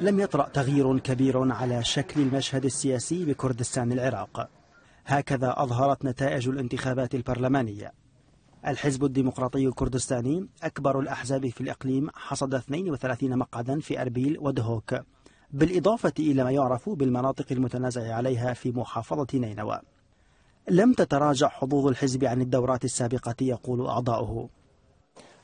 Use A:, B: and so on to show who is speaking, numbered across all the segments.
A: لم يطرأ تغيير كبير على شكل المشهد السياسي بكردستان العراق هكذا أظهرت نتائج الانتخابات البرلمانية الحزب الديمقراطي الكردستاني أكبر الأحزاب في الإقليم حصد 32 مقعدا في أربيل ودهوك بالإضافة إلى ما يعرف بالمناطق المتنازع عليها في محافظة نينوى لم تتراجع حظوظ الحزب عن الدورات السابقة يقول أعضاؤه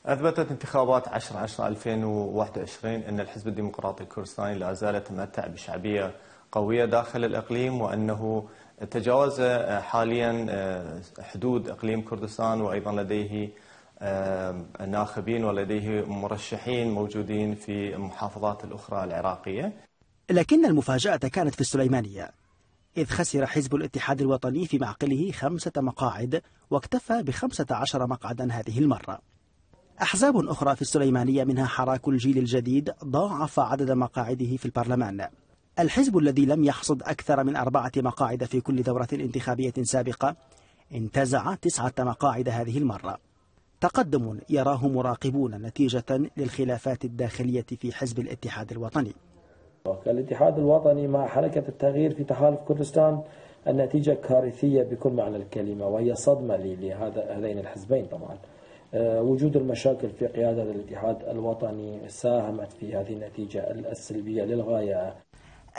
B: أثبتت انتخابات 10 10 2021 أن الحزب الديمقراطي الكردستاني لا زال يتمتع بشعبية قوية داخل الإقليم وأنه تجاوز آه، حاليا آه، حدود إقليم كردستان وأيضا لديه آه، ناخبين ولديه مرشحين موجودين في المحافظات الأخرى العراقية
A: لكن المفاجأة كانت في السليمانية إذ خسر حزب الاتحاد الوطني في معقله خمسة مقاعد واكتفى بخمسة عشر مقعدا هذه المرة أحزاب أخرى في السليمانية منها حراك الجيل الجديد ضاعف عدد مقاعده في البرلمان الحزب الذي لم يحصد أكثر من أربعة مقاعد في كل دورة انتخابية سابقة انتزع تسعة مقاعد هذه المرة تقدم يراه مراقبون نتيجة للخلافات الداخلية في حزب الاتحاد الوطني
C: الاتحاد الوطني مع حركة التغيير في تحالف كردستان النتيجة كارثية بكل معنى الكلمة وهي صدمة لهذين الحزبين طبعا آه، وجود المشاكل في قيادة الاتحاد الوطني ساهمت في هذه النتيجة السلبية للغاية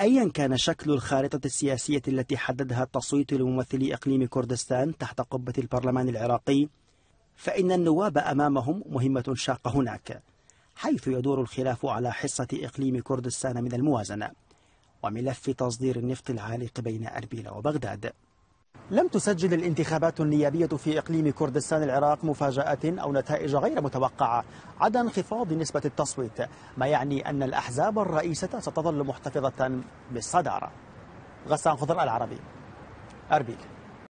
A: أيا كان شكل الخارطة السياسية التي حددها التصويت لممثلي إقليم كردستان تحت قبة البرلمان العراقي فإن النواب أمامهم مهمة شاقة هناك حيث يدور الخلاف على حصة إقليم كردستان من الموازنة وملف تصدير النفط العالق بين أربيل وبغداد لم تسجل الانتخابات النيابية في إقليم كردستان العراق مفاجآت أو نتائج غير متوقعة عدا انخفاض نسبة التصويت ما يعني أن الأحزاب الرئيسة ستظل محتفظة بالصدارة غسان خضر العربي أربيل